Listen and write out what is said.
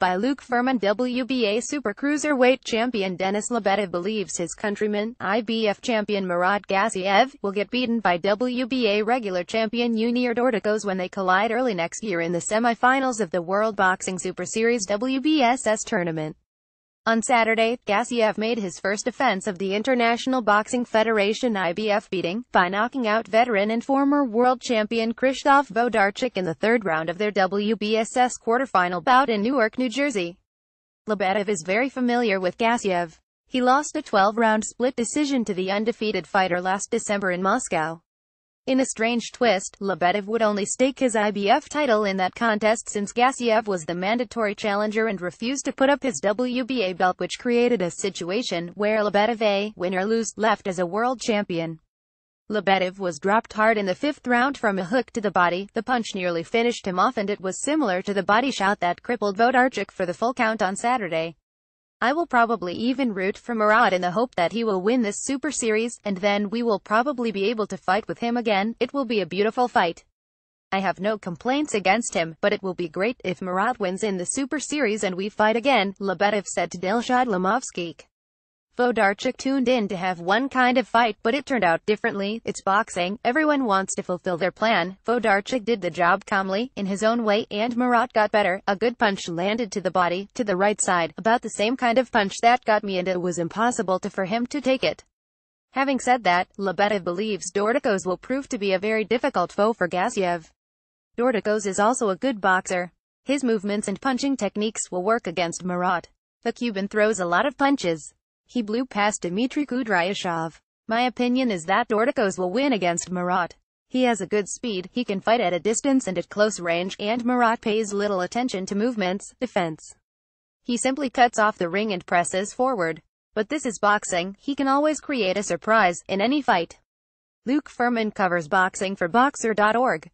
by Luke Furman WBA Super Cruiserweight champion Dennis Lebedev believes his countryman, IBF champion Murad Gasiev, will get beaten by WBA regular champion Junior Dorticos when they collide early next year in the semifinals of the World Boxing Super Series WBSS tournament. On Saturday, Gassiev made his first defense of the International Boxing Federation IBF beating, by knocking out veteran and former world champion Krzysztof Vodarchik in the third round of their WBSS quarterfinal bout in Newark, New Jersey. Lebedev is very familiar with Gassiev. He lost a 12-round split decision to the undefeated fighter last December in Moscow. In a strange twist, Lebedev would only stake his IBF title in that contest since Gassiev was the mandatory challenger and refused to put up his WBA belt which created a situation where Lebedev a, win or lose, left as a world champion. Lebedev was dropped hard in the fifth round from a hook to the body, the punch nearly finished him off and it was similar to the body shot that crippled Vodarchuk for the full count on Saturday. I will probably even root for Murat in the hope that he will win this Super Series, and then we will probably be able to fight with him again. It will be a beautiful fight. I have no complaints against him, but it will be great if Murat wins in the Super Series and we fight again, Lebedev said to Dilshad Lamovsky. Vodarchuk tuned in to have one kind of fight, but it turned out differently. It's boxing. Everyone wants to fulfill their plan. Vodarchuk did the job calmly, in his own way, and Marat got better. A good punch landed to the body, to the right side, about the same kind of punch that got me and it was impossible to for him to take it. Having said that, Lebedev believes Dordikos will prove to be a very difficult foe for Gassiev. Dordikos is also a good boxer. His movements and punching techniques will work against Marat. The Cuban throws a lot of punches. He blew past Dmitry Kudryashov. My opinion is that Dordikos will win against Marat. He has a good speed, he can fight at a distance and at close range, and Marat pays little attention to movements, defense. He simply cuts off the ring and presses forward. But this is boxing, he can always create a surprise, in any fight. Luke Furman covers boxing for Boxer.org.